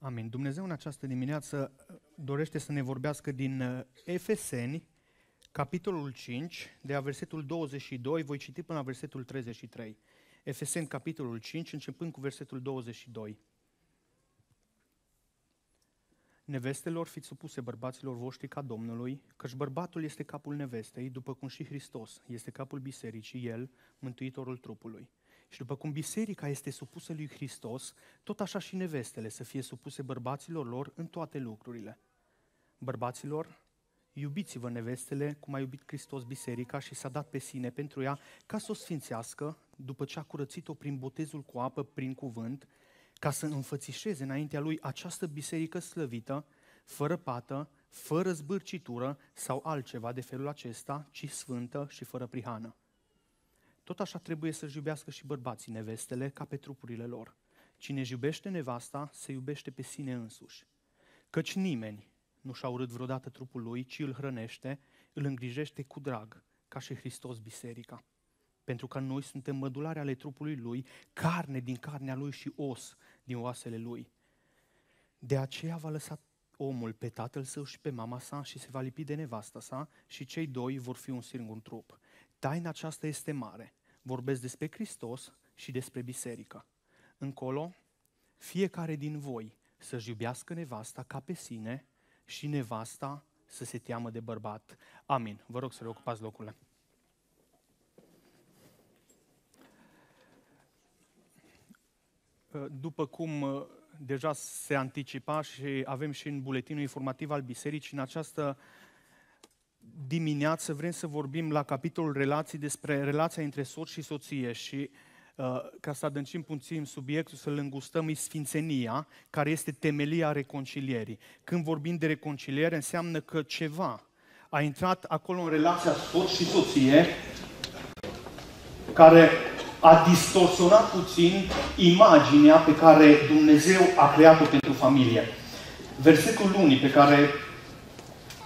Amin. Dumnezeu în această dimineață uh, dorește să ne vorbească din uh, Efeseni, capitolul 5, de la versetul 22, voi citi până la versetul 33. Efeseni, capitolul 5, începând cu versetul 22. Nevestelor fiți supuse bărbaților voștri ca Domnului, căci bărbatul este capul nevestei, după cum și Hristos este capul bisericii, el, mântuitorul trupului. Și după cum biserica este supusă lui Hristos, tot așa și nevestele să fie supuse bărbaților lor în toate lucrurile. Bărbaților, iubiți-vă nevestele cum a iubit Hristos biserica și s-a dat pe sine pentru ea ca să o sfințească după ce a curățit-o prin botezul cu apă, prin cuvânt, ca să înfățișeze înaintea lui această biserică slăvită, fără pată, fără zbârcitură sau altceva de felul acesta, ci sfântă și fără prihană. Tot așa trebuie să-și iubească și bărbații nevestele ca pe trupurile lor. Cine își iubește nevasta, se iubește pe sine însuși. Căci nimeni nu și-a urât vreodată trupul lui, ci îl hrănește, îl îngrijește cu drag, ca și Hristos biserica. Pentru că noi suntem mădulare ale trupului lui, carne din carnea lui și os din oasele lui. De aceea va lăsa omul pe tatăl său și pe mama sa și se va lipi de nevasta sa și cei doi vor fi un singur trup. Taina aceasta este mare, vorbesc despre Hristos și despre biserică. Încolo, fiecare din voi să-și iubească nevasta ca pe sine și nevasta să se teamă de bărbat. Amin. Vă rog să reocupați locurile. Ă, după cum ă, deja se anticipa și avem și în buletinul informativ al bisericii, în această dimineață vrem să vorbim la capitolul relații despre relația între soț și soție și uh, ca să adâncim puțin subiectul, să-l îngustăm, e sfințenia, care este temelia reconcilierii. Când vorbim de reconciliere, înseamnă că ceva a intrat acolo în relația soț și soție, care a distorsionat puțin imaginea pe care Dumnezeu a creat-o pentru familie. Versetul lunii pe care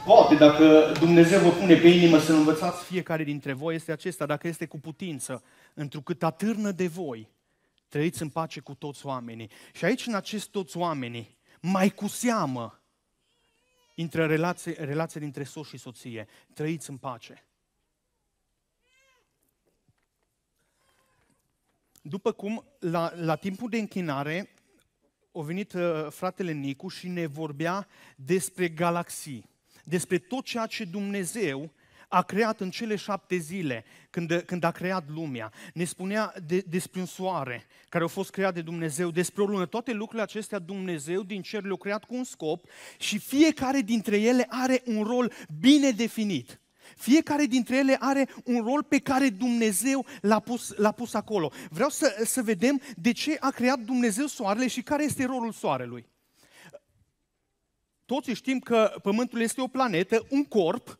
Poate, dacă Dumnezeu vă pune pe inimă să învățați fiecare dintre voi, este acesta, dacă este cu putință, întrucât atârnă de voi, trăiți în pace cu toți oamenii. Și aici, în acest toți oamenii, mai cu seamă, intră relație, relație dintre soț și soție. Trăiți în pace. După cum, la, la timpul de închinare, a venit uh, fratele Nicu și ne vorbea despre galaxii despre tot ceea ce Dumnezeu a creat în cele șapte zile, când, când a creat lumea. Ne spunea de, despre un soare care a fost creat de Dumnezeu, despre o lună. Toate lucrurile acestea Dumnezeu din cer le-a creat cu un scop și fiecare dintre ele are un rol bine definit. Fiecare dintre ele are un rol pe care Dumnezeu l-a pus, l-a pus acolo. Vreau să, să vedem de ce a creat Dumnezeu soarele și care este rolul soarelui toți știm că Pământul este o planetă, un corp,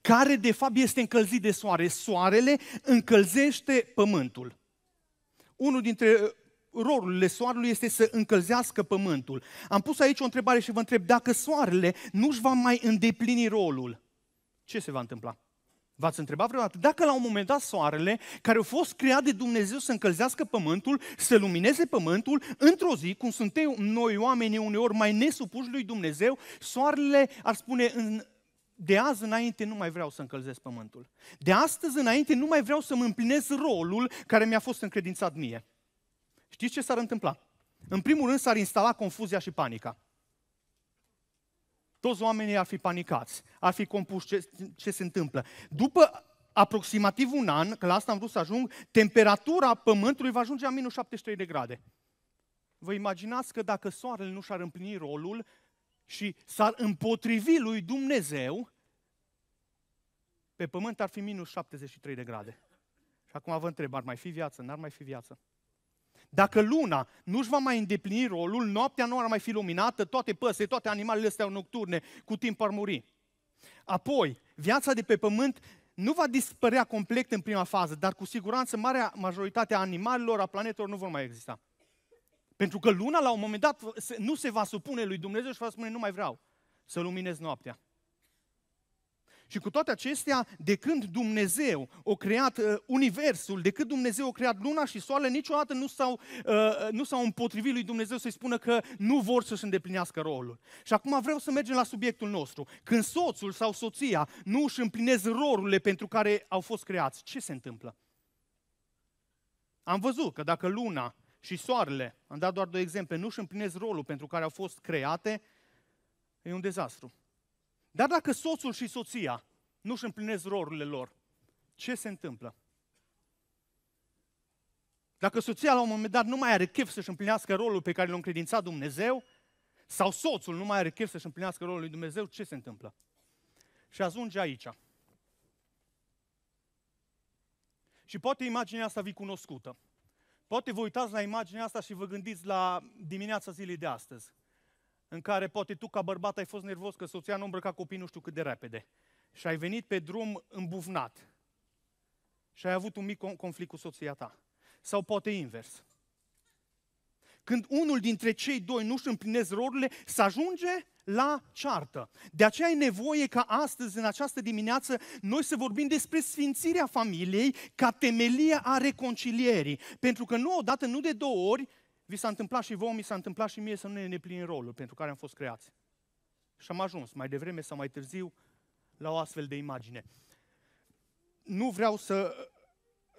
care de fapt este încălzit de soare. Soarele încălzește Pământul. Unul dintre uh, rolurile soarelui este să încălzească pământul. Am pus aici o întrebare și vă întreb dacă soarele nu-și va mai îndeplini rolul, ce se va întâmpla? V-ați întrebat vreodată dacă la un moment dat soarele, care a fost creat de Dumnezeu să încălzească pământul, să lumineze pământul, într-o zi, cum suntem noi oamenii uneori mai nesupuși lui Dumnezeu, soarele ar spune în, de azi înainte nu mai vreau să încălzesc pământul. De astăzi înainte nu mai vreau să-mi împlinesc rolul care mi-a fost încredințat mie. Știți ce s-ar întâmpla? În primul rând s-ar instala confuzia și panica toți oamenii ar fi panicați, ar fi compus ce, ce se întâmplă. După aproximativ un an, că la asta am vrut să ajung, temperatura Pământului va ajunge la minus 73 de grade. Vă imaginați că dacă soarele nu și-ar împlini rolul și s-ar împotrivi lui Dumnezeu, pe pământ ar fi minus 73 de grade. Și acum vă întreb, ar mai fi viață? N-ar mai fi viață. Dacă luna nu-și va mai îndeplini rolul, noaptea nu ar mai fi luminată, toate păsele, toate animalele astea nocturne cu timp ar muri. Apoi, viața de pe pământ nu va dispărea complet în prima fază, dar cu siguranță marea majoritate a animalelor, a planetelor nu vor mai exista. Pentru că luna la un moment dat nu se va supune lui Dumnezeu și va spune nu mai vreau să luminez noaptea. Și cu toate acestea, de când Dumnezeu a creat uh, Universul, de când Dumnezeu a creat Luna și Soarele, niciodată nu s-au, uh, nu s-au împotrivit lui Dumnezeu să-i spună că nu vor să-și îndeplinească rolul. Și acum vreau să mergem la subiectul nostru. Când soțul sau soția nu își împlinez rolurile pentru care au fost creați, ce se întâmplă? Am văzut că dacă Luna și Soarele, am dat doar două exemple, nu își împlinez rolul pentru care au fost create, e un dezastru. Dar dacă soțul și soția nu își împlinesc rolurile lor, ce se întâmplă? Dacă soția la un moment dat nu mai are chef să-și împlinească rolul pe care l-a încredințat Dumnezeu, sau soțul nu mai are chef să-și împlinească rolul lui Dumnezeu, ce se întâmplă? Și ajunge aici. Și poate imaginea asta vi cunoscută. Poate vă uitați la imaginea asta și vă gândiți la dimineața zilei de astăzi în care poate tu ca bărbat ai fost nervos că soția nu îmbrăca copii nu știu cât de repede și ai venit pe drum îmbufnat și ai avut un mic conflict cu soția ta. Sau poate invers. Când unul dintre cei doi nu își împlinesc rolurile, să ajunge la ceartă. De aceea e nevoie ca astăzi, în această dimineață, noi să vorbim despre sfințirea familiei ca temelie a reconcilierii. Pentru că nu odată, nu de două ori, vi s-a întâmplat și vouă, mi s-a întâmplat și mie să nu ne neplinim rolul pentru care am fost creați. Și am ajuns mai devreme sau mai târziu la o astfel de imagine. Nu vreau să,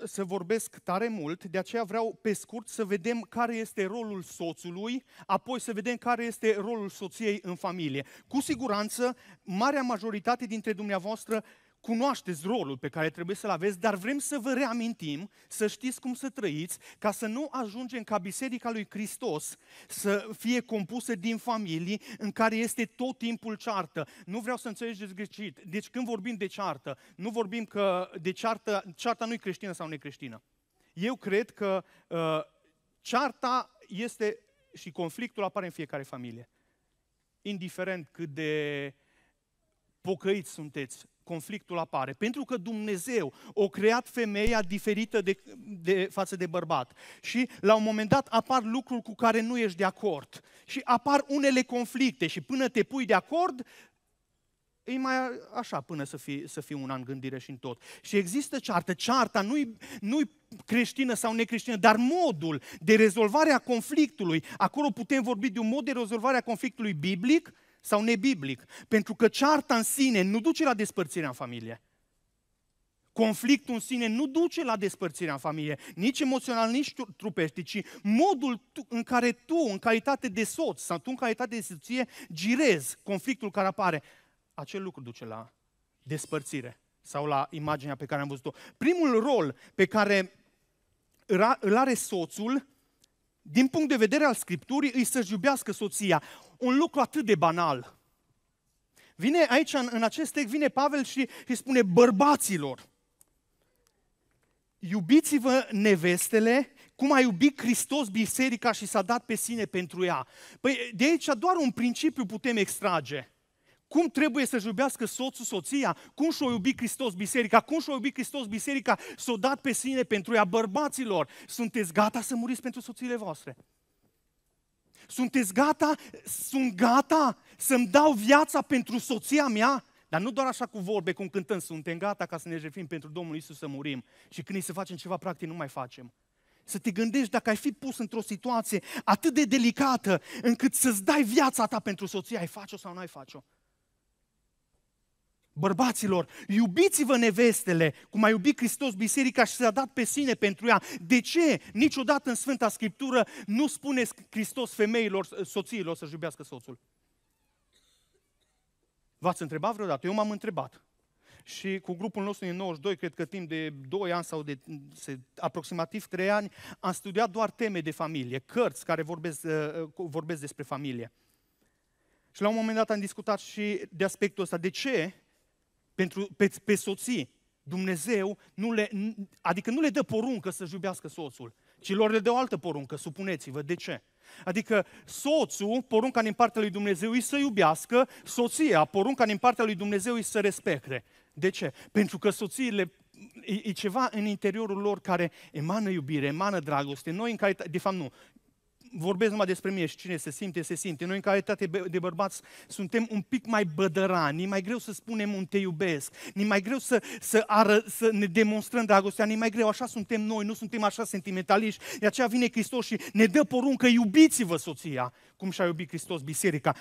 să vorbesc tare mult, de aceea vreau pe scurt să vedem care este rolul soțului, apoi să vedem care este rolul soției în familie. Cu siguranță, marea majoritate dintre dumneavoastră uh, cunoașteți rolul pe care trebuie să-l aveți, dar vrem să vă reamintim, să știți cum să trăiți, ca să nu ajungem ca Biserica lui Hristos să fie compusă din familii în care este tot timpul ceartă. Nu vreau să înțelegeți greșit. Deci când vorbim de ceartă, nu vorbim că de ceartă, cearta nu e creștină sau necreștină. Eu cred că uh, cearta este și conflictul apare în fiecare familie. Indiferent cât de pocăiți sunteți, conflictul apare? Pentru că Dumnezeu o creat femeia diferită de, de, față de bărbat. Și la un moment dat apar lucruri cu care nu ești de acord. Și apar unele conflicte și până te pui de acord, e mai așa până să fie să fi un an gândire și în tot. Și există ceartă. Cearta nu-i, nu-i creștină sau necreștină, dar modul de rezolvare a conflictului, acolo putem vorbi de un mod de rezolvare a conflictului biblic, sau nebiblic, pentru că cearta în sine nu duce la despărțirea în familie. Conflictul în sine nu duce la despărțirea în familie, nici emoțional, nici trupești, ci modul în care tu, în calitate de soț sau tu, în calitate de soție, girezi conflictul care apare. Acel lucru duce la despărțire sau la imaginea pe care am văzut-o. Primul rol pe care îl are soțul din punct de vedere al Scripturii, îi să-și iubească soția. Un lucru atât de banal. Vine aici, în, în acest text, vine Pavel și îi spune bărbaților, iubiți-vă nevestele cum a iubit Hristos biserica și s-a dat pe sine pentru ea. Păi de aici doar un principiu putem extrage cum trebuie să-și iubească soțul, soția, cum și-o iubi Hristos biserica, cum și-o iubi Hristos biserica, s-o dat pe sine pentru ea, bărbaților, sunteți gata să muriți pentru soțiile voastre? Sunteți gata? Sunt gata să-mi dau viața pentru soția mea? Dar nu doar așa cu vorbe, cum cântăm, suntem gata ca să ne jefim pentru Domnul Isus să murim. Și când îi să facem ceva, practic nu mai facem. Să te gândești dacă ai fi pus într-o situație atât de delicată încât să-ți dai viața ta pentru soția, ai face-o sau nu ai face-o. Bărbaților, iubiți-vă nevestele, cum a iubit Hristos biserica și s-a dat pe sine pentru ea. De ce niciodată în Sfânta Scriptură nu spune Hristos femeilor, soțiilor să-și iubească soțul? V-ați întrebat vreodată? Eu m-am întrebat. Și cu grupul nostru din 92, cred că timp de 2 ani sau de se, aproximativ 3 ani, am studiat doar teme de familie, cărți care vorbesc, uh, uh, vorbesc despre familie. Și la un moment dat am discutat și de aspectul ăsta. De ce pentru, pe, pe soții, Dumnezeu nu le, adică nu le dă poruncă să-și iubească soțul, ci lor le dă o altă poruncă, supuneți-vă. De ce? Adică soțul, porunca din partea lui Dumnezeu e să iubească, soția, porunca din partea lui Dumnezeu e să respecte. De ce? Pentru că soțiile e, e ceva în interiorul lor care emană iubire, emană dragoste. Noi, în calitate, de fapt nu, vorbesc numai despre mine și cine se simte, se simte. Noi, în calitate de bărbați, suntem un pic mai bădărani, e mai greu să spunem un te iubesc, ne mai greu să, să, ară, să ne demonstrăm dragostea, ni mai greu, așa suntem noi, nu suntem așa sentimentaliști. De aceea vine Hristos și ne dă poruncă, iubiți-vă soția, cum și-a iubit Hristos biserica.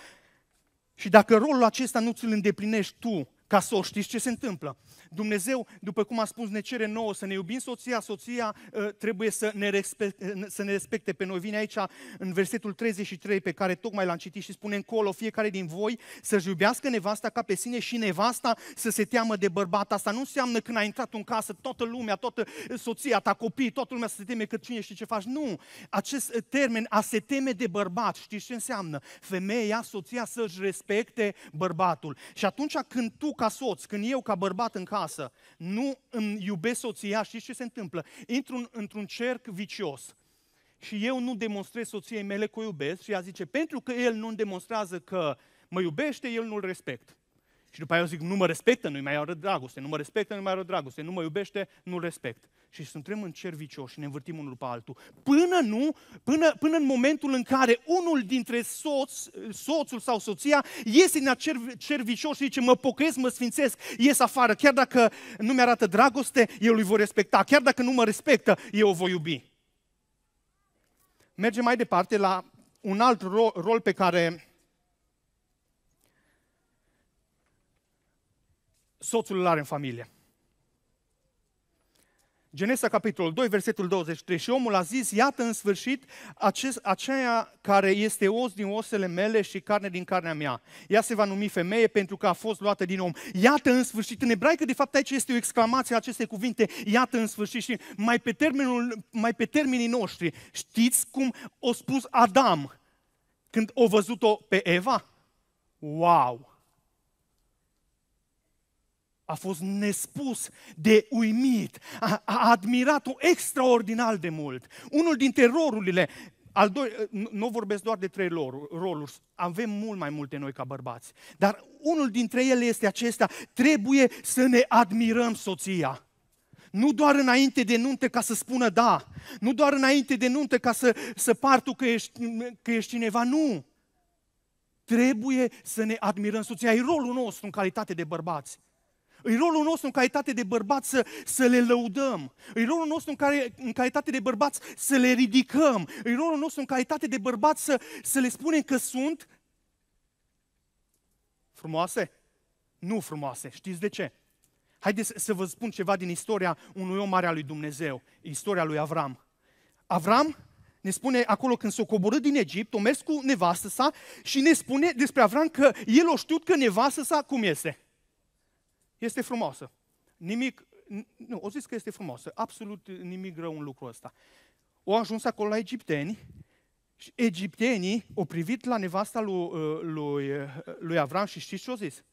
Și dacă rolul acesta nu ți-l îndeplinești tu, ca să știți ce se întâmplă. Dumnezeu, după cum a spus, ne cere nouă să ne iubim soția, soția ă, trebuie să ne, respecte, ă, să ne respecte pe noi. Vine aici în versetul 33 pe care tocmai l-am citit și spune încolo, fiecare din voi să-și iubească nevasta ca pe sine și nevasta să se teamă de bărbat. Asta nu înseamnă când a intrat în casă toată lumea, toată ă, soția ta, copiii, toată lumea să se teme că cine știe ce faci. Nu! Acest termen, a se teme de bărbat, știți ce înseamnă? Femeia, soția să-și respecte bărbatul. Și atunci când tu ca soț, când eu ca bărbat în casă nu îmi iubesc soția, știți ce se întâmplă? Intru în, într-un cerc vicios și eu nu demonstrez soției mele că o iubesc și ea zice, pentru că el nu demonstrează că mă iubește, el nu-l respect. Și după aia eu zic, nu mă respectă, nu-i mai arăt dragoste, nu mă respectă, nu-i mai arăt dragoste, nu mă iubește, nu respect și suntem în cer vicioși și ne învârtim unul pe altul. Până nu, până, până în momentul în care unul dintre soț, soțul sau soția iese din acel cer și zice, mă pocăiesc, mă sfințesc, ies afară. Chiar dacă nu mi-arată dragoste, eu îl voi respecta. Chiar dacă nu mă respectă, eu o voi iubi. Mergem mai departe la un alt ro- rol pe care soțul îl are în familie. Genesa, capitolul 2, versetul 23. Și omul a zis, iată în sfârșit acest, aceea care este os din osele mele și carne din carnea mea. Ea se va numi femeie pentru că a fost luată din om. Iată în sfârșit. În ebraică, de fapt, aici este o exclamație a acestei cuvinte. Iată în sfârșit. Și mai pe, termenul, mai pe termenii noștri, știți cum o spus Adam când o văzut-o pe Eva? Wow! a fost nespus de uimit, a, a admirat-o extraordinar de mult. Unul dintre rolurile, al doi, nu vorbesc doar de trei roluri, avem mult mai multe noi ca bărbați, dar unul dintre ele este acesta, trebuie să ne admirăm soția. Nu doar înainte de nuntă ca să spună da, nu doar înainte de nuntă ca să, să par tu că ești, că ești cineva, nu. Trebuie să ne admirăm soția, e rolul nostru în calitate de bărbați. E rolul nostru în calitate de bărbați să, să le lăudăm. E rolul nostru în, care, în calitate de bărbați să le ridicăm. E rolul nostru în calitate de bărbați să, să le spunem că sunt frumoase? Nu frumoase. Știți de ce? Haideți să vă spun ceva din istoria unui om mare al lui Dumnezeu, istoria lui Avram. Avram ne spune acolo când s o coborât din Egipt, o mers cu nevastă sa și ne spune despre Avram că el o știut că nevastă sa cum este? Este frumoasă. Nimic, nu, o zis că este frumoasă, absolut nimic rău în lucrul ăsta. O ajuns acolo la egipteni și egiptenii au privit la nevasta lui, uh, lui, uh, lui Avram și știți ce au zis?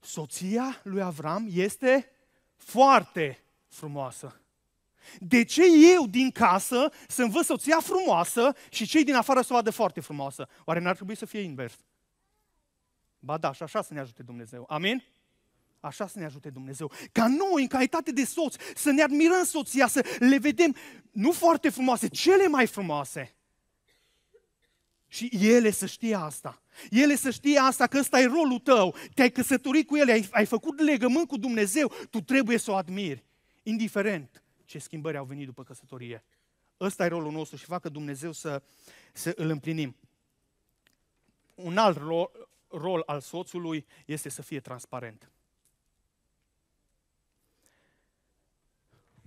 Soția lui Avram este foarte frumoasă. De ce eu din casă să învăț soția frumoasă și cei din afară să o vadă foarte frumoasă? Oare n-ar trebui să fie invers? Ba da, și așa să ne ajute Dumnezeu. Amin? Așa să ne ajute Dumnezeu. Ca noi, în calitate de soț, să ne admirăm soția, să le vedem nu foarte frumoase, cele mai frumoase. Și ele să știe asta. Ele să știe asta, că ăsta e rolul tău. Te-ai căsătorit cu ele, ai, ai făcut legământ cu Dumnezeu, tu trebuie să o admiri. Indiferent ce schimbări au venit după căsătorie. Ăsta e rolul nostru și facă Dumnezeu să, să îl împlinim. Un alt rol, rol al soțului este să fie transparent.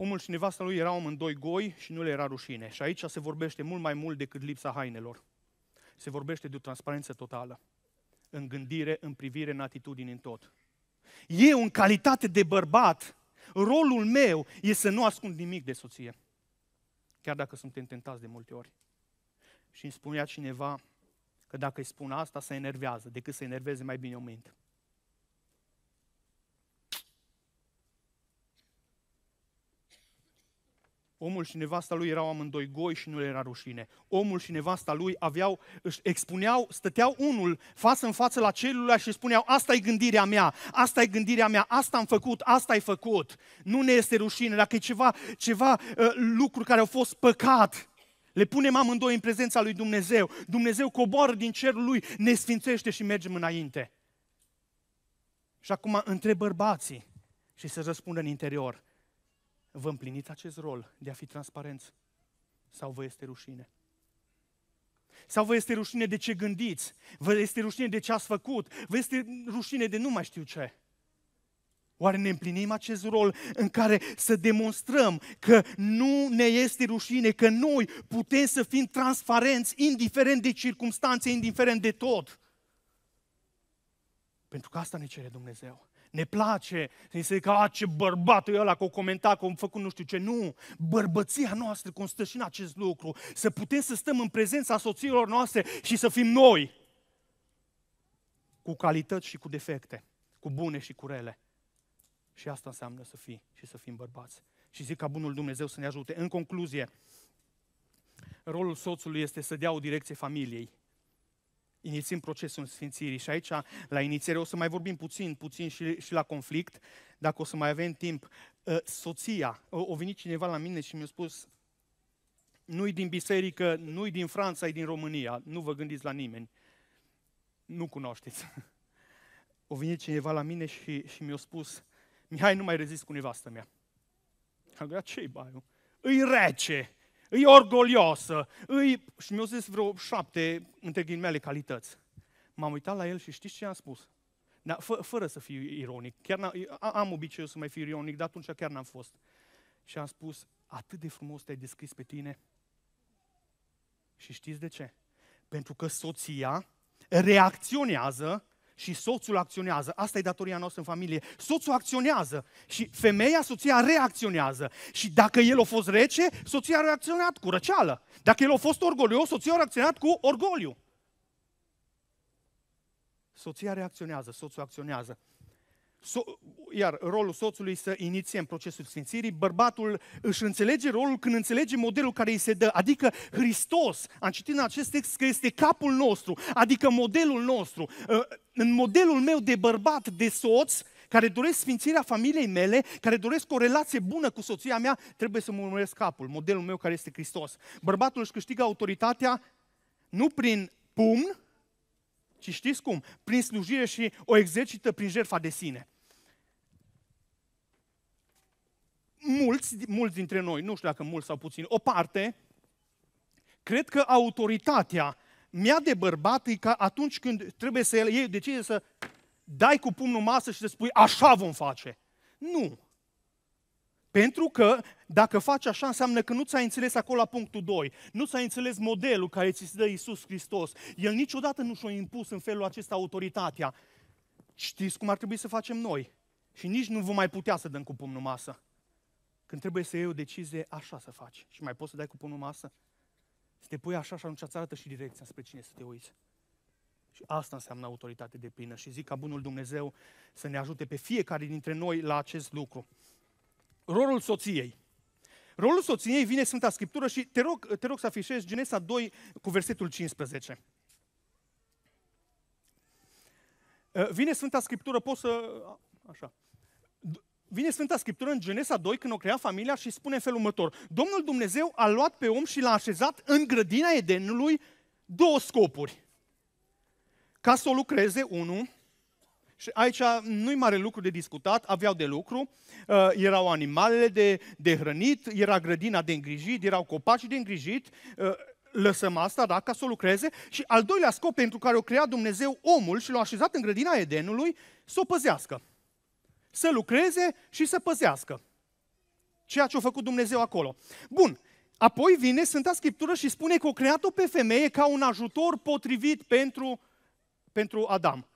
Omul și nevasta lui erau amândoi goi și nu le era rușine. Și aici se vorbește mult mai mult decât lipsa hainelor. Se vorbește de o transparență totală. În gândire, în privire, în atitudine, în tot. Eu, în calitate de bărbat, rolul meu e să nu ascund nimic de soție. Chiar dacă suntem tentați de multe ori. Și îmi spunea cineva că dacă îi spun asta, se enervează, decât să enerveze mai bine o minte. Omul și nevasta lui erau amândoi goi și nu le era rușine. Omul și nevasta lui aveau, își expuneau, stăteau unul față în față la celuilalt și spuneau, asta e gândirea mea, asta e gândirea mea, asta am făcut, asta ai făcut. Nu ne este rușine, dacă e ceva, ceva ă, lucruri care au fost păcat, le punem amândoi în prezența lui Dumnezeu. Dumnezeu coboară din cerul lui, ne sfințește și mergem înainte. Și acum întreb bărbații și se răspundă în interior vă împliniți acest rol de a fi transparenți sau vă este rușine? Sau vă este rușine de ce gândiți? Vă este rușine de ce ați făcut? Vă este rușine de nu mai știu ce? Oare ne împlinim acest rol în care să demonstrăm că nu ne este rușine, că noi putem să fim transparenți, indiferent de circunstanțe, indiferent de tot? Pentru că asta ne cere Dumnezeu ne place, să se că, a, ce bărbatul e ăla că o comenta, că făcut nu știu ce. Nu, bărbăția noastră constă și în acest lucru. Să putem să stăm în prezența soțiilor noastre și să fim noi. Cu calități și cu defecte, cu bune și cu rele. Și asta înseamnă să fii și să fim bărbați. Și zic ca bunul Dumnezeu să ne ajute. În concluzie, rolul soțului este să dea o direcție familiei inițiem procesul sfințirii. Și aici, la inițiere, o să mai vorbim puțin, puțin și, și la conflict, dacă o să mai avem timp. Ă, soția, o venit cineva la mine și mi-a spus, nu-i din biserică, nu-i din Franța, e din România, nu vă gândiți la nimeni. Nu cunoașteți. O venit cineva la mine și, și mi-a spus, Mihai, nu mai rezist cu nevastă mea. Am ce-i baiul? Îi rece! îi orgolioasă, îi... și mi-au zis vreo șapte, între ghilimele, calități. M-am uitat la el și știți ce am spus? Da, fă, fără să fiu ironic, chiar am obiceiul să mai fiu ironic, dar atunci chiar n-am fost. Și am spus, atât de frumos te-ai descris pe tine. Și știți de ce? Pentru că soția reacționează și soțul acționează. Asta e datoria noastră în familie. Soțul acționează și femeia, soția reacționează. Și dacă el a fost rece, soția a reacționat cu răceală. Dacă el a fost orgolios, soția a reacționat cu orgoliu. Soția reacționează, soțul acționează. So- iar rolul soțului să inițiem procesul sfințirii, bărbatul își înțelege rolul când înțelege modelul care îi se dă, adică Hristos. Am citit în acest text că este capul nostru, adică modelul nostru. Ă, în modelul meu de bărbat, de soț, care doresc sfințirea familiei mele, care doresc o relație bună cu soția mea, trebuie să mă urmăresc capul, modelul meu care este Hristos. Bărbatul își câștigă autoritatea nu prin pumn, ci știți cum? Prin slujire și o exercită prin jertfa de sine. Mulți, mulți dintre noi, nu știu dacă mulți sau puțini, o parte, cred că autoritatea mea de bărbat e ca atunci când trebuie să iei decizie să dai cu pumnul masă și să spui așa vom face. Nu. Pentru că dacă faci așa, înseamnă că nu ți-ai înțeles acolo la punctul 2. Nu ți-ai înțeles modelul care ți se dă Iisus Hristos. El niciodată nu și-a impus în felul acesta autoritatea. Știți cum ar trebui să facem noi. Și nici nu vom mai putea să dăm cu pumnul masă. Când trebuie să iei o decizie, așa să faci. Și mai poți să dai cu pumnul masă? Să te pui așa și atunci îți arată și direcția spre cine să te uiți. Și asta înseamnă autoritate de plină. Și zic ca bunul Dumnezeu să ne ajute pe fiecare dintre noi la acest lucru rolul soției. Rolul soției vine Sfânta Scriptură și te rog, te rog să afișezi Genesa 2 cu versetul 15. Eh, vine Sfânta Scriptură, poți să... Așa. Vine Sfânta Scriptură în Genesa 2 când o crea familia și spune în felul următor. Domnul Dumnezeu a luat pe om și l-a așezat în grădina Edenului două scopuri. Ca să o lucreze, unul, și aici nu-i mare lucru de discutat, aveau de lucru, uh, erau animalele de, de hrănit, era grădina de îngrijit, erau copaci de îngrijit, uh, lăsăm asta, da, ca să o lucreze. Și al doilea scop pentru care o crea Dumnezeu omul și l-a așezat în grădina Edenului, să o păzească. Să lucreze și să păzească. Ceea ce a făcut Dumnezeu acolo. Bun, apoi vine Sfânta Scriptură și spune că o creat-o pe femeie ca un ajutor potrivit pentru, pentru Adam.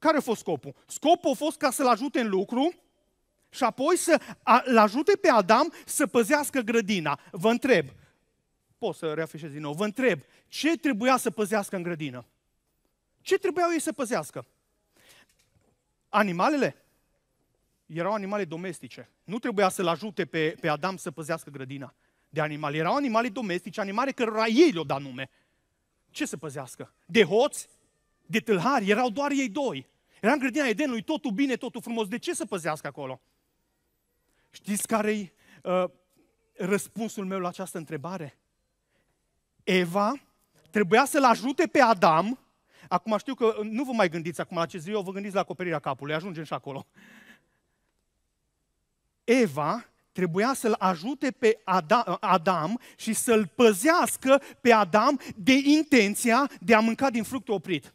Care a fost scopul? Scopul a fost ca să-l ajute în lucru și apoi să-l ajute pe Adam să păzească grădina. Vă întreb, pot să reafișez din nou, vă întreb, ce trebuia să păzească în grădină? Ce trebuiau ei să păzească? Animalele? Erau animale domestice. Nu trebuia să-l ajute pe, pe Adam să păzească grădina de animale. Erau animale domestice, animale cărora ei le au dat nume. Ce să păzească? De hoți? de tâlhari, erau doar ei doi. Era în grădina Edenului, totul bine, totul frumos. De ce să păzească acolo? Știți care-i uh, răspunsul meu la această întrebare? Eva trebuia să-l ajute pe Adam. Acum știu că uh, nu vă mai gândiți acum la ce zi, eu vă gândiți la acoperirea capului, ajungem și acolo. Eva trebuia să-l ajute pe Adam, uh, Adam și să-l păzească pe Adam de intenția de a mânca din fructul oprit.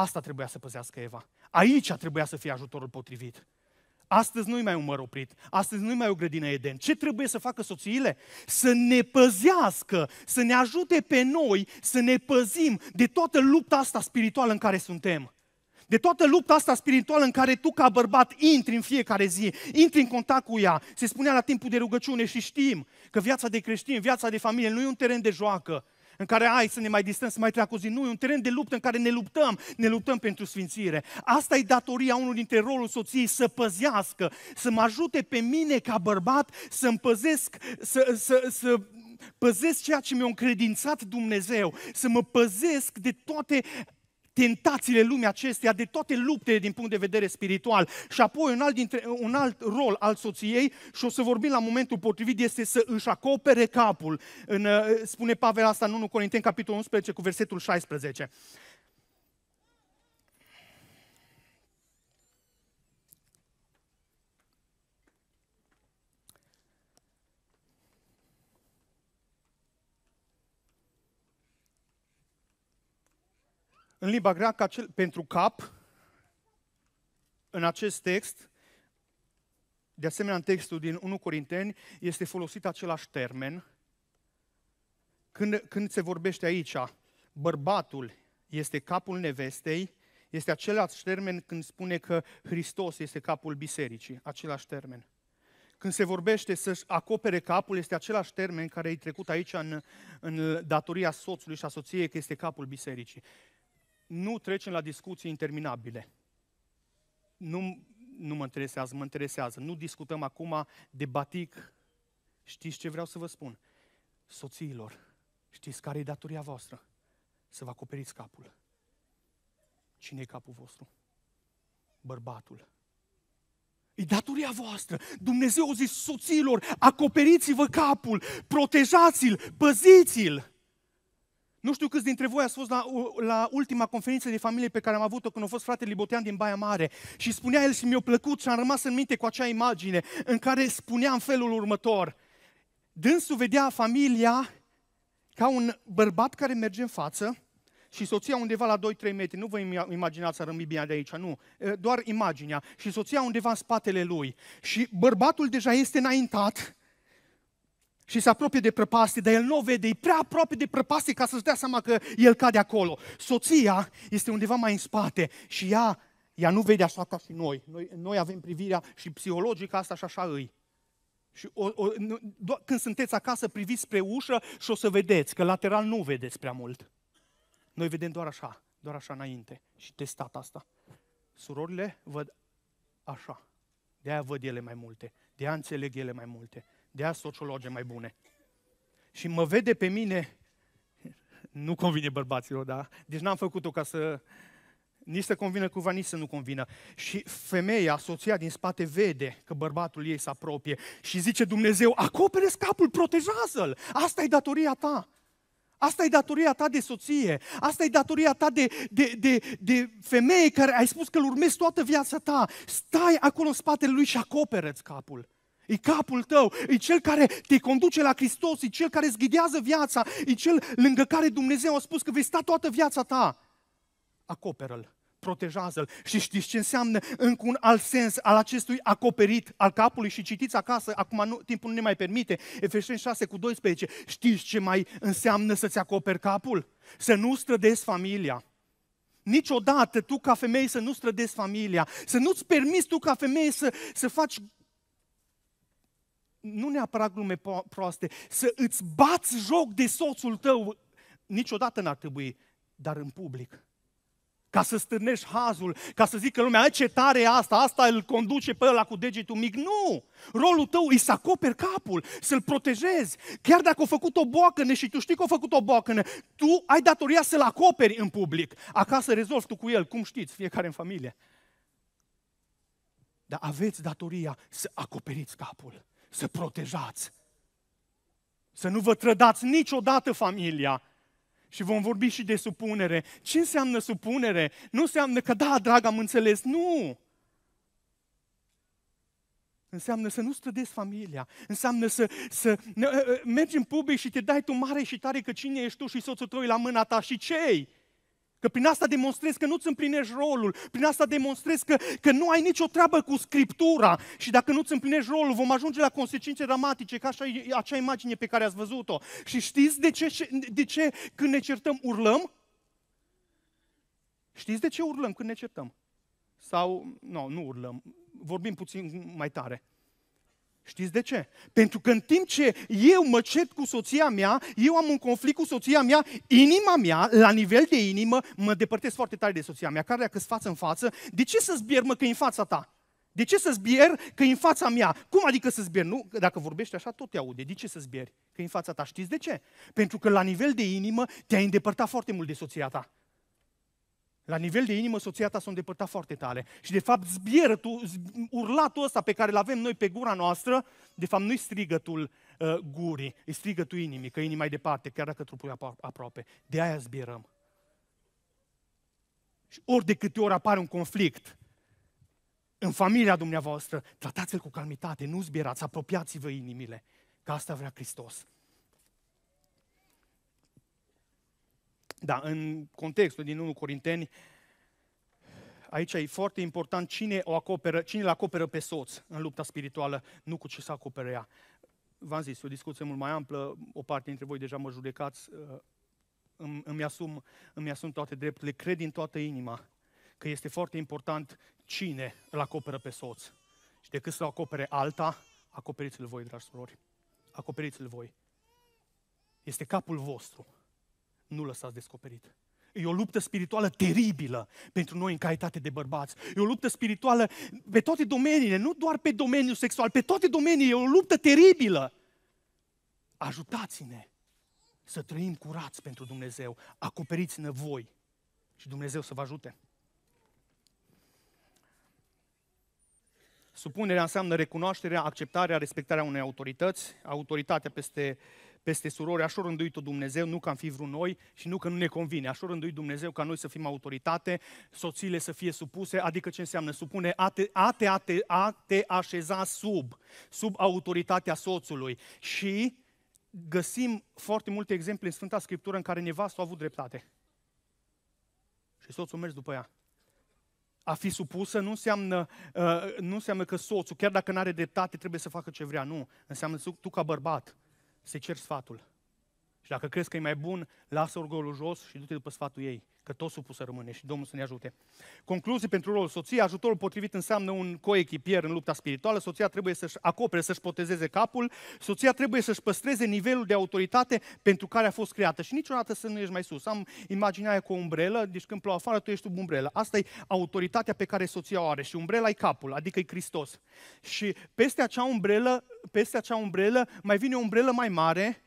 Asta trebuia să păzească Eva. Aici trebuia să fie ajutorul potrivit. Astăzi nu-i mai un măr oprit, astăzi nu-i mai o grădină Eden. Ce trebuie să facă soțiile? Să ne păzească, să ne ajute pe noi să ne păzim de toată lupta asta spirituală în care suntem. De toată lupta asta spirituală în care tu ca bărbat intri în fiecare zi, intri în contact cu ea. Se spunea la timpul de rugăciune și știm că viața de creștin, viața de familie nu e un teren de joacă, în care ai să ne mai distăm, să mai treacă o zi. Nu, e un teren de luptă în care ne luptăm, ne luptăm pentru sfințire. Asta e datoria unul dintre rolul soției, să păzească, să mă ajute pe mine ca bărbat să-mi păzesc, să, să, să păzesc ceea ce mi-a încredințat Dumnezeu, să mă păzesc de toate tentațiile lumii acesteia, de toate luptele din punct de vedere spiritual. Și apoi un alt, dintre, un alt rol al soției, și o să vorbim la momentul potrivit, este să își acopere capul. În, uh, spune Pavel asta în 1 Corinteni, capitolul 11, cu versetul 16. În limba greacă, acel, pentru cap, în acest text, de asemenea în textul din 1 Corinteni, este folosit același termen. Când, când se vorbește aici, bărbatul este capul nevestei, este același termen când spune că Hristos este capul bisericii, același termen. Când se vorbește să acopere capul, este același termen care e trecut aici în, în datoria soțului și a soției, că este capul bisericii nu trecem la discuții interminabile. Nu, nu mă interesează, mă interesează. Nu discutăm acum de batic. Știți ce vreau să vă spun? Soțiilor, știți care e datoria voastră? Să vă acoperiți capul. Cine e capul vostru? Bărbatul. E datoria voastră. Dumnezeu a zis soților, acoperiți-vă capul, protejați-l, păziți-l. Nu știu câți dintre voi ați fost la, la ultima conferință de familie pe care am avut-o când a fost fratele Libotean din Baia Mare și spunea el și mi-a plăcut și am rămas în minte cu acea imagine în care spunea în felul următor. Dânsul vedea familia ca un bărbat care merge în față și soția undeva la 2-3 metri. Nu vă imaginați rămâi bine de aici, nu. Doar imaginea. Și soția undeva în spatele lui. Și bărbatul deja este înaintat și se apropie de prăpastie, dar el nu o vede, e prea aproape de prăpastie ca să-și dea seama că el cade acolo. Soția este undeva mai în spate și ea, ea nu vede așa ca și noi. Noi, noi avem privirea și psihologică asta și așa îi. Și o, o, do- când sunteți acasă, priviți spre ușă și o să vedeți, că lateral nu vedeți prea mult. Noi vedem doar așa, doar așa înainte și testat asta. Surorile văd așa. De aia văd ele mai multe, de aia înțeleg ele mai multe de a sociologe mai bune. Și mă vede pe mine, nu convine bărbaților, da? Deci n-am făcut-o ca să nici să convină cuva, nici să nu convină. Și femeia, soția din spate, vede că bărbatul ei se apropie și zice Dumnezeu, acopere capul, protejează-l, asta e datoria ta. Asta e datoria ta de soție, asta e datoria ta de, de, de, de femeie care ai spus că îl urmezi toată viața ta. Stai acolo în spatele lui și acoperă-ți capul. E capul tău, e cel care te conduce la Hristos, e cel care îți ghidează viața, e cel lângă care Dumnezeu a spus că vei sta toată viața ta. Acoperă-l, protejează-l. Și știți ce înseamnă încă un alt sens al acestui acoperit al capului și citiți acasă, acum nu, timpul nu ne mai permite, Efeseni 6 cu 12. Știți ce mai înseamnă să-ți acoperi capul? Să nu strădezi familia. Niciodată tu ca femeie să nu strădezi familia, să nu-ți permiți tu ca femeie să, să faci nu neapărat glume proaste, să îți bați joc de soțul tău, niciodată n-ar trebui, dar în public. Ca să stârnești hazul, ca să zică lumea, ce tare e asta, asta îl conduce pe ăla cu degetul mic. Nu! Rolul tău e să acoperi capul, să-l protejezi. Chiar dacă a făcut o boacănă și tu știi că a făcut o boacănă, tu ai datoria să-l acoperi în public. Acasă rezolvi tu cu el, cum știți, fiecare în familie. Dar aveți datoria să acoperiți capul să protejați. Să nu vă trădați niciodată familia. Și vom vorbi și de supunere. Ce înseamnă supunere? Nu înseamnă că da, drag, am înțeles. Nu! Înseamnă să nu strădezi familia. Înseamnă să, să mergi în public și te dai tu mare și tare că cine ești tu și soțul tău e la mâna ta și cei. Că prin asta demonstrezi că nu-ți împlinești rolul, prin asta demonstrezi că, că nu ai nicio treabă cu Scriptura și dacă nu-ți împlinești rolul vom ajunge la consecințe dramatice, ca așa, acea imagine pe care ați văzut-o. Și știți de ce, de ce când ne certăm urlăm? Știți de ce urlăm când ne certăm? Sau, nu, nu urlăm, vorbim puțin mai tare. Știți de ce? Pentru că în timp ce eu mă cert cu soția mea, eu am un conflict cu soția mea, inima mea, la nivel de inimă, mă depărtez foarte tare de soția mea, care dacă față în față, de ce să zbier mă că e în fața ta? De ce să zbier că e în fața mea? Cum adică să zbier? Nu, dacă vorbești așa, tot te aude. De ce să-ți Că e în fața ta. Știți de ce? Pentru că la nivel de inimă te-ai îndepărtat foarte mult de soția ta. La nivel de inimă, soția ta s-a îndepărtat foarte tare. Și de fapt, zbierătul, urlatul ăsta pe care îl avem noi pe gura noastră, de fapt nu-i strigătul uh, gurii, e strigătul inimii, că inima e departe, chiar dacă trupul e aproape. De aia zbierăm. Și ori de câte ori apare un conflict în familia dumneavoastră, tratați-l cu calmitate, nu zbierați, apropiați-vă inimile, că asta vrea Hristos. Da, în contextul din 1 Corinteni, aici e foarte important cine, o acoperă, cine îl acoperă pe soț în lupta spirituală, nu cu ce să acopere ea. V-am zis, o discuție mult mai amplă, o parte dintre voi deja mă judecați, uh, îmi, îmi, asum, îmi asum toate drepturile, cred din toată inima că este foarte important cine îl acoperă pe soț. Și decât să o acopere alta, acoperiți-l voi, dragi surori. Acoperiți-l voi. Este capul vostru nu lăsați descoperit. E o luptă spirituală teribilă pentru noi în calitate de bărbați. E o luptă spirituală pe toate domeniile, nu doar pe domeniul sexual, pe toate domeniile. E o luptă teribilă. Ajutați-ne să trăim curați pentru Dumnezeu. Acoperiți-ne voi și Dumnezeu să vă ajute. Supunerea înseamnă recunoașterea, acceptarea, respectarea unei autorități, autoritatea peste uh, peste surori, așa rânduit-o Dumnezeu, nu că am fi vreun noi și nu că nu ne convine. Așa rânduit Dumnezeu ca noi să fim autoritate, soțiile să fie supuse, adică ce înseamnă supune, a te, a te, a te, a te așeza sub, sub autoritatea soțului. Și găsim foarte multe exemple în Sfânta Scriptură în care nevastul a avut dreptate. Și soțul merge după ea. A fi supusă nu înseamnă, uh, nu înseamnă că soțul, chiar dacă nu are dreptate, trebuie să facă ce vrea. Nu. Înseamnă tu ca bărbat să-i ceri sfatul. Și dacă crezi că e mai bun, lasă orgolul jos și du-te după sfatul ei. Că tot să rămâne și Domnul să ne ajute. Concluzii pentru rolul soției. Ajutorul potrivit înseamnă un coechipier în lupta spirituală. Soția trebuie să-și acopere, să-și potezeze capul. Soția trebuie să-și păstreze nivelul de autoritate pentru care a fost creată. Și niciodată să nu ești mai sus. Am imaginea aia cu o umbrelă, deci când plouă afară, tu ești sub umbrelă. Asta e autoritatea pe care soția o are și umbrela e capul, adică e Hristos. Și peste acea umbrelă, peste acea umbrelă mai vine o umbrelă mai mare,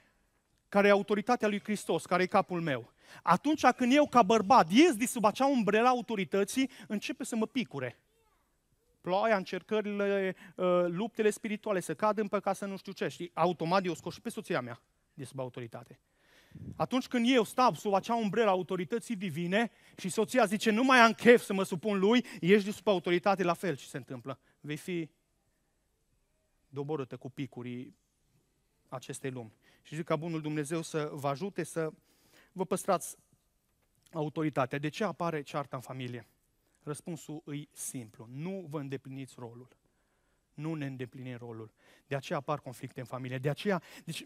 care e autoritatea lui Hristos, care e capul meu. Atunci când eu, ca bărbat, ies de sub acea umbrela autorității, începe să mă picure. Ploaia, încercările, uh, luptele spirituale, să cad în păcat, să nu știu ce. Și automat eu scot și pe soția mea de sub autoritate. Atunci când eu stau sub acea umbrelă autorității divine și soția zice nu mai am chef să mă supun lui, ești de sub autoritate la fel ce se întâmplă. Vei fi doborâtă cu picurii acestei lumi. Și zic ca bunul Dumnezeu să vă ajute să vă păstrați autoritatea. De ce apare cearta în familie? Răspunsul e simplu. Nu vă îndepliniți rolul. Nu ne îndeplinim rolul. De aceea apar conflicte în familie. De aceea, deci,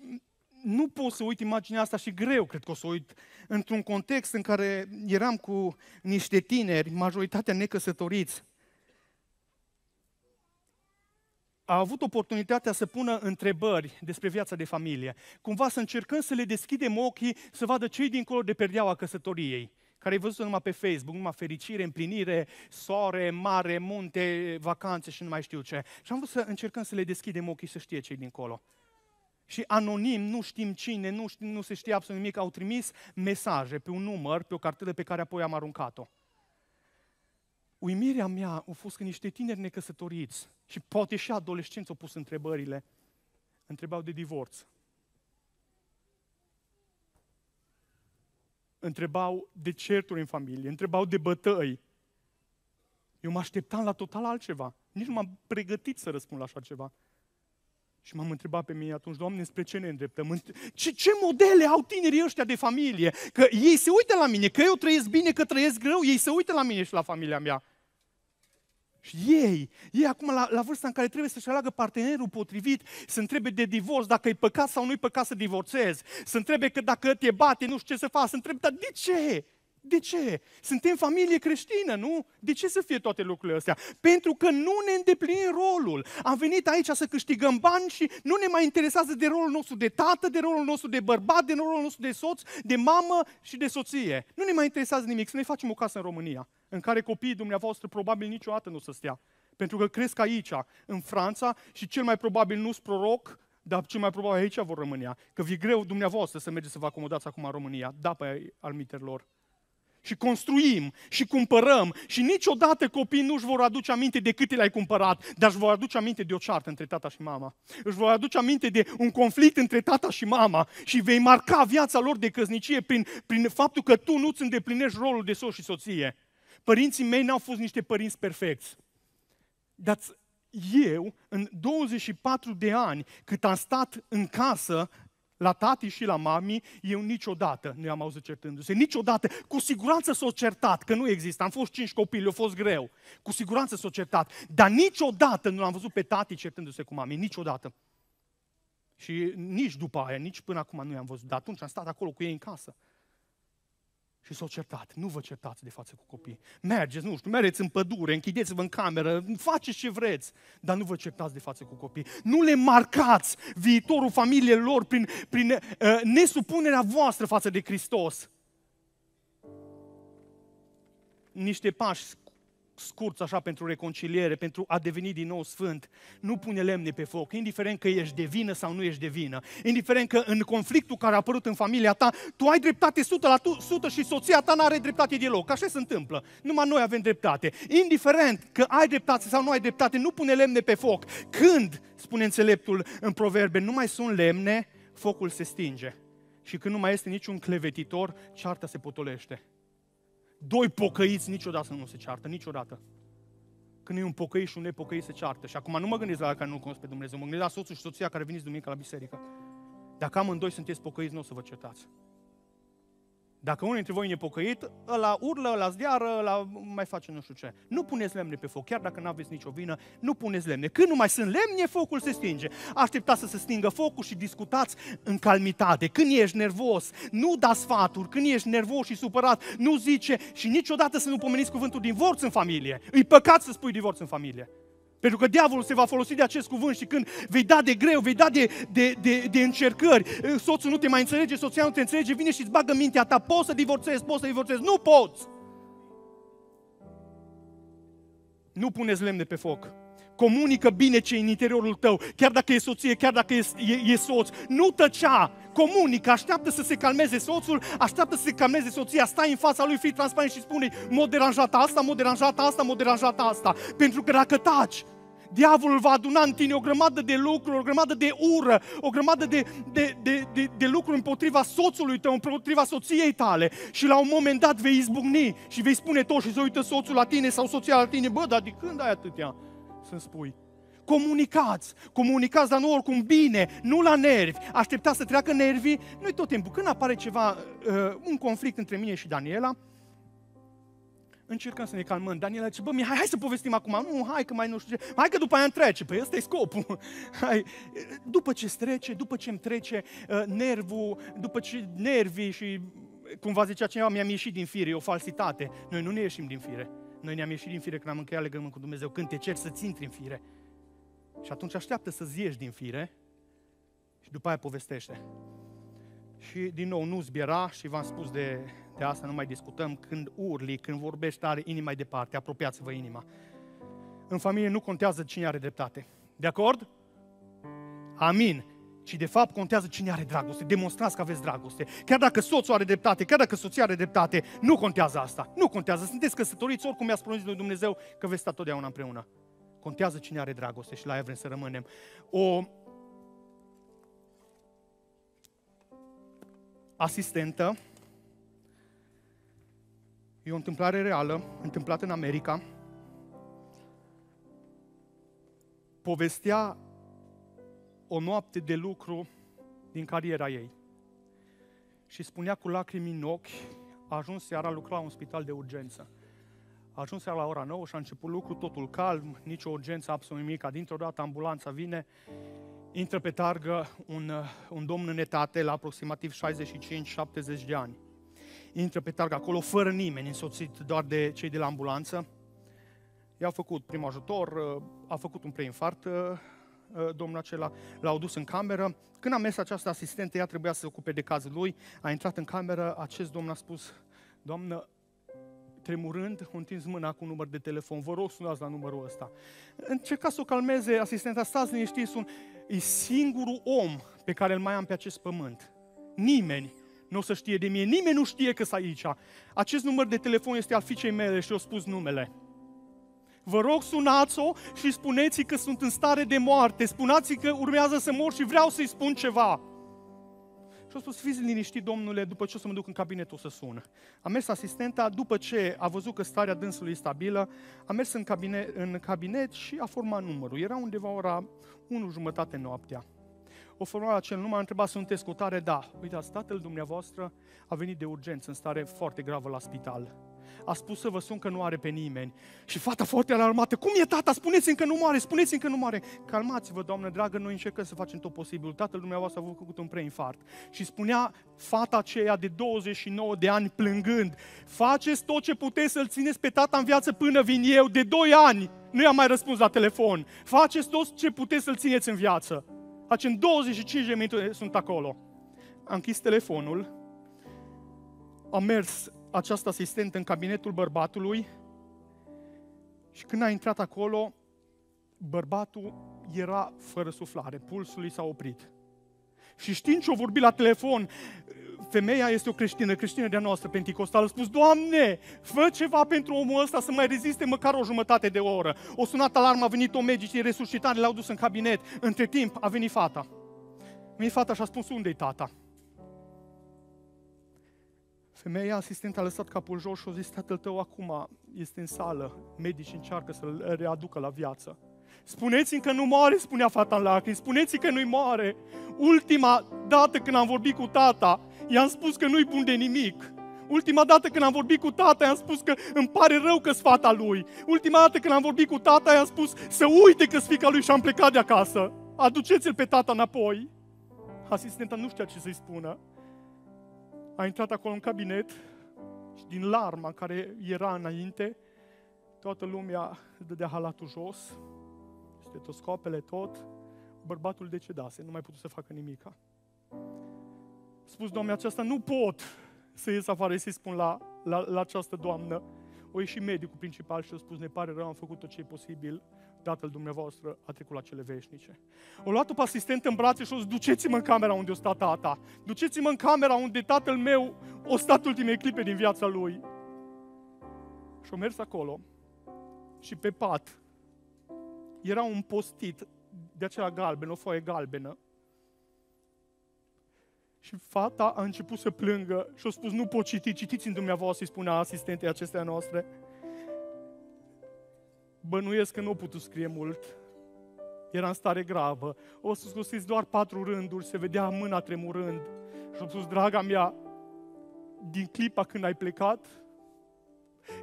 nu pot să uit imaginea asta și greu, cred că o să o uit, într-un context în care eram cu niște tineri, majoritatea necăsătoriți, a avut oportunitatea să pună întrebări despre viața de familie. Cumva să încercăm să le deschidem ochii, să vadă cei dincolo de perdeaua căsătoriei care ai văzut numai pe Facebook, numai fericire, împlinire, soare, mare, munte, vacanțe și nu mai știu ce. Și am vrut să încercăm să le deschidem ochii să știe cei dincolo. Și anonim, nu știm cine, nu, știm, nu se știe absolut nimic, au trimis mesaje pe un număr, pe o cartelă pe care apoi am aruncat-o uimirea mea a fost că niște tineri necăsătoriți și poate și adolescenți au pus întrebările, întrebau de divorț. Întrebau de certuri în familie, întrebau de bătăi. Eu mă așteptam la total altceva. Nici nu m-am pregătit să răspund la așa ceva. Și m-am întrebat pe mine atunci, Doamne, spre ce ne îndreptăm? Ce, ce modele au tinerii ăștia de familie? Că ei se uită la mine, că eu trăiesc bine, că trăiesc greu, ei se uită la mine și la familia mea. Și ei, ei acum la, la vârsta în care trebuie să-și aleagă partenerul potrivit, să întrebe de divorț, dacă e păcat sau nu e păcat să divorțezi, să întrebe că dacă te bate, nu știu ce să faci, să întrebe, dar de ce? De ce? Suntem familie creștină, nu? De ce să fie toate lucrurile astea? Pentru că nu ne îndeplinim rolul. Am venit aici să câștigăm bani și nu ne mai interesează de rolul nostru de tată, de rolul nostru de bărbat, de rolul nostru de soț, de mamă și de soție. Nu ne mai interesează nimic. Să ne facem o casă în România, în care copiii dumneavoastră probabil niciodată nu o să stea. Pentru că cresc aici, în Franța, și cel mai probabil nu-s proroc, dar cel mai probabil aici vor rămânea. Că vi greu dumneavoastră să mergeți să vă acomodați acum în România, da pe al lor și construim și cumpărăm și niciodată copiii nu își vor aduce aminte de cât le-ai cumpărat, dar își vor aduce aminte de o ceartă între tata și mama. Își vor aduce aminte de un conflict între tata și mama și vei marca viața lor de căsnicie prin, prin faptul că tu nu-ți îndeplinești rolul de soț și soție. Părinții mei n-au fost niște părinți perfecți. Dar eu, în 24 de ani, cât am stat în casă, la tati și la mami, eu niciodată nu am auzit certându-se. Niciodată. Cu siguranță s-au certat, că nu există. Am fost cinci copii, le-a fost greu. Cu siguranță s-au certat. Dar niciodată nu l-am văzut pe tati certându-se cu mami. Niciodată. Și nici după aia, nici până acum nu i-am văzut. Dar atunci am stat acolo cu ei în casă și s-au certat. Nu vă certați de față cu copii. Mergeți, nu știu, mergeți în pădure, închideți-vă în cameră, faceți ce vreți, dar nu vă certați de față cu copii. Nu le marcați viitorul familiei lor prin, prin uh, nesupunerea voastră față de Hristos. Niște pași scurți așa pentru reconciliere, pentru a deveni din nou sfânt, nu pune lemne pe foc, indiferent că ești de vină sau nu ești de vină, indiferent că în conflictul care a apărut în familia ta, tu ai dreptate 100% la 100 și soția ta nu are dreptate deloc, așa se întâmplă, numai noi avem dreptate. Indiferent că ai dreptate sau nu ai dreptate, nu pune lemne pe foc. Când, spune înțeleptul în proverbe, nu mai sunt lemne, focul se stinge. Și când nu mai este niciun clevetitor, cearta se potolește. Doi pocăiți niciodată nu se ceartă, niciodată. Când e un pocăit și un nepocăit se ceartă. Și acum nu mă gândesc la care nu cunosc pe Dumnezeu, mă gândesc la soțul și soția care veniți duminică la biserică. Dacă amândoi sunteți pocăiți, nu o să vă certați. Dacă unul dintre voi e nepocăit, ăla urlă, ăla zdeară, ăla mai face nu știu ce. Nu puneți lemne pe foc, chiar dacă nu aveți nicio vină, nu puneți lemne. Când nu mai sunt lemne, focul se stinge. Așteptați să se stingă focul și discutați în calmitate. Când ești nervos, nu da sfaturi. Când ești nervos și supărat, nu zice și niciodată să nu pomeniți cuvântul divorț în familie. Îi păcat să spui divorț în familie. Pentru că diavolul se va folosi de acest cuvânt și când vei da de greu, vei da de, de, de, de încercări, eh, soțul nu te mai înțelege, soția nu te înțelege, vine și îți bagă mintea ta, poți să divorțezi, poți să divorțezi, nu poți! Nu puneți lemne pe foc. Comunică bine ce în interiorul tău, chiar dacă e soție, chiar dacă e, e, e soț. Nu tăcea, comunică, așteaptă să se calmeze soțul, așteaptă să se calmeze soția, stai în fața lui, fii transparent și spune m-a deranjat asta, m-a deranjat asta, m-a deranjat asta. Pentru că dacă taci, diavolul va aduna în tine o grămadă de lucruri, o grămadă de ură, o grămadă de, de, de, de, de lucruri împotriva soțului tău, împotriva soției tale și la un moment dat vei izbucni și vei spune tot și să uită soțul la tine sau soția la tine, bă, dar de când ai atâtea? Să-mi spui, comunicați. Comunicați, dar nu oricum bine, nu la nervi. Așteptați să treacă nervii. Noi tot timpul, când apare ceva, uh, un conflict între mine și Daniela, încercăm să ne calmăm. Daniela zice, bă, Mihai, hai să povestim acum. Nu, hai că mai nu știu ce. Hai că după aia îmi trece. Păi ăsta e scopul. Hai. După ce trece, după ce îmi trece uh, nervul, după ce nervii și cumva zicea cineva, mi-am ieșit din fire, e o falsitate. Noi nu ne ieșim din fire. Noi ne-am ieșit din fire când am încheiat legământ cu Dumnezeu. Când te cer să intri în fire. Și atunci așteaptă să zieși din fire și după aia povestește. Și din nou nu zbiera și v-am spus de, de asta, nu mai discutăm. Când urli, când vorbești tare, inima mai departe, apropiați-vă inima. În familie nu contează cine are dreptate. De acord? Amin. Ci de fapt contează cine are dragoste. Demonstrați că aveți dragoste. Chiar dacă soțul are dreptate, chiar dacă soția are dreptate, nu contează asta. Nu contează. Sunteți căsătoriți oricum mi-a spus Dumnezeu că veți sta totdeauna împreună. Contează cine are dragoste și la ea vrem să rămânem. O asistentă, e o întâmplare reală, întâmplată în America, povestea o noapte de lucru din cariera ei. Și spunea cu lacrimi în ochi, a ajuns seara, lucra la un spital de urgență. Ajuns la ora 9 și a început lucru, totul calm, nicio urgență, absolut nimic. Dintr-o dată ambulanța vine, intră pe targă un, un domn în etate la aproximativ 65-70 de ani. Intră pe targă acolo fără nimeni, însoțit doar de cei de la ambulanță. I-au făcut prim ajutor, a făcut un preinfart domnul acela, l-au dus în cameră. Când a mers această asistentă, ea trebuia să se ocupe de cazul lui, a intrat în cameră, acest domn a spus, doamnă, tremurând, a întins mâna cu un număr de telefon. Vă rog, sunați la numărul ăsta. Încerca să o calmeze asistenta, stați liniștiți, sunt, e singurul om pe care îl mai am pe acest pământ. Nimeni nu o să știe de mine, nimeni nu știe că sunt aici. Acest număr de telefon este al fiicei mele și eu spus numele. Vă rog, sunați-o și spuneți că sunt în stare de moarte. Spuneți că urmează să mor și vreau să-i spun ceva. Și-a spus, fiți liniștit, domnule, după ce o să mă duc în cabinet, o să sună. A mers asistenta, după ce a văzut că starea dânsului e stabilă, a mers în cabinet, în cabinet și a format numărul. Era undeva ora 1 jumătate noaptea. O forma acel număr, a întrebat, sunteți cu tare? Da. Uitați, tatăl dumneavoastră a venit de urgență, în stare foarte gravă la spital a spus să vă sun că nu are pe nimeni. Și fata foarte alarmată, cum e tata? Spuneți-mi că nu moare, spuneți-mi că nu moare. Calmați-vă, doamnă dragă, noi încercăm să facem tot posibilul. Tatăl dumneavoastră a făcut un preinfart. Și spunea fata aceea de 29 de ani plângând, faceți tot ce puteți să-l țineți pe tata în viață până vin eu, de 2 ani. Nu i-am mai răspuns la telefon. Faceți tot ce puteți să-l țineți în viață. Acum 25 de minute sunt acolo. Am închis telefonul, am mers această asistentă în cabinetul bărbatului și când a intrat acolo, bărbatul era fără suflare, pulsul lui s-a oprit. Și știind ce o vorbi la telefon, femeia este o creștină, creștină de-a noastră, penticostală, a spus, Doamne, fă ceva pentru omul ăsta să mai reziste măcar o jumătate de oră. O sunat alarma, a venit o medicii resuscitare, l-au dus în cabinet. Între timp a venit fata. Mi-e fata și a spus, unde-i tata? Femeia asistentă a lăsat capul jos și a zis, tatăl tău acum este în sală, medicii încearcă să-l readucă la viață. Spuneți-mi că nu moare, spunea fata în lacrimi, spuneți-mi că nu-i moare. Ultima dată când am vorbit cu tata, i-am spus că nu-i bun de nimic. Ultima dată când am vorbit cu tata, i-am spus că îmi pare rău că-s fata lui. Ultima dată când am vorbit cu tata, i-am spus să uite că fica lui și am plecat de acasă. Aduceți-l pe tata înapoi. Asistenta nu știa ce să-i spună a intrat acolo în cabinet și din larma care era înainte, toată lumea își dădea halatul jos, stetoscopele tot, bărbatul decedase, nu mai putut să facă nimica. Spus, doamne, aceasta nu pot să ies afară să-i spun la, la, la această doamnă. O ieși medicul principal și a spus, ne pare rău, am făcut tot ce e posibil, Tatăl dumneavoastră a trecut la cele veșnice. O luat pe asistent în brațe și o zis, duceți-mă în camera unde o sta tata. Duceți-mă în camera unde tatăl meu o stat ultimele clipe din viața lui. Și o mers acolo și pe pat era un postit de acela galben, o foaie galbenă. Și fata a început să plângă și a spus, nu pot citi, citiți în dumneavoastră, îi spunea asistentei acestea noastre bănuiesc că nu au putut scrie mult, era în stare gravă. O să scusiți doar patru rânduri, se vedea mâna tremurând. Și am spus, draga mea, din clipa când ai plecat,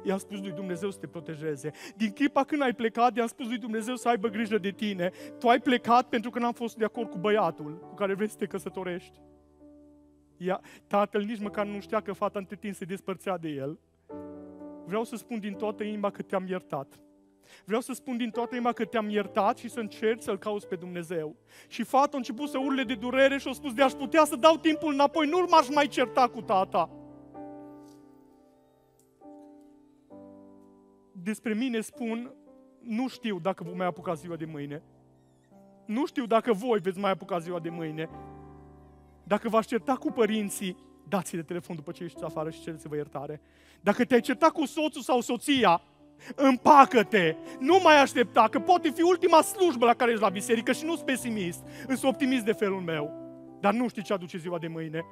i am spus lui Dumnezeu să te protejeze. Din clipa când ai plecat, i am spus lui Dumnezeu să aibă grijă de tine. Tu ai plecat pentru că n-am fost de acord cu băiatul cu care vrei să te căsătorești. Ia, tatăl nici măcar nu știa că fata între timp se despărțea de el. Vreau să spun din toată inima că te-am iertat. Vreau să spun din toată inima că te-am iertat și să încerc să-L cauți pe Dumnezeu. Și fata a început să urle de durere și a spus, de-aș putea să dau timpul înapoi, nu-l m-aș mai certa cu tata. Despre mine spun, nu știu dacă voi mai apuca ziua de mâine. Nu știu dacă voi veți mai apuca ziua de mâine. Dacă v-aș certa cu părinții, dați-le telefon după ce ieșiți afară și cereți-vă iertare. Dacă te-ai certat cu soțul sau soția, Împacă-te! Nu mai aștepta, că poate fi ultima slujbă la care ești la biserică și nu-s pesimist. Îs optimist de felul meu. Dar nu știi ce aduce ziua de mâine.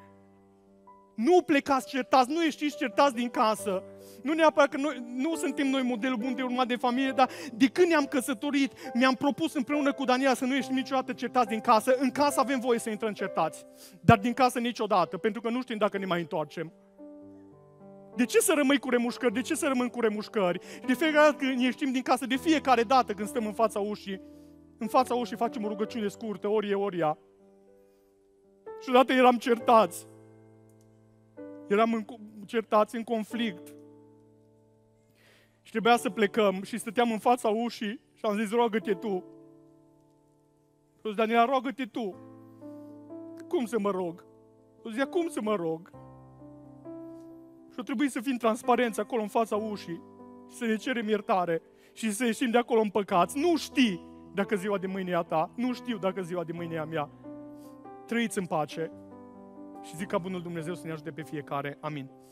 Nu plecați certați, nu ieșiți certați din casă. Nu neapărat că noi, nu suntem noi modelul bun de urmat de familie, dar de când ne-am căsătorit, mi-am propus împreună cu Daniela să nu ieșim niciodată certați din casă. În casă avem voie să intrăm certați, dar din casă niciodată, pentru că nu știm dacă ne mai întoarcem. De ce să rămâi cu remușcări? De ce să rămân cu remușcări? de fiecare dată când ieșim din casă, de fiecare dată când stăm în fața ușii, în fața ușii facem o rugăciune scurtă, ori e, ori ea. Și odată eram certați. Eram în, certați în conflict. Și trebuia să plecăm și stăteam în fața ușii și am zis, roagă-te tu. Și zis, Daniela, roagă-te tu. Cum să mă rog? Eu cum să mă rog? Și o trebuie să fim transparenți acolo în fața ușii și să ne cerem iertare și să ieșim de acolo împăcați. Nu știi dacă ziua de mâine e a ta, nu știu dacă ziua de mâine e a mea. Trăiți în pace și zic ca Bunul Dumnezeu să ne ajute pe fiecare. Amin.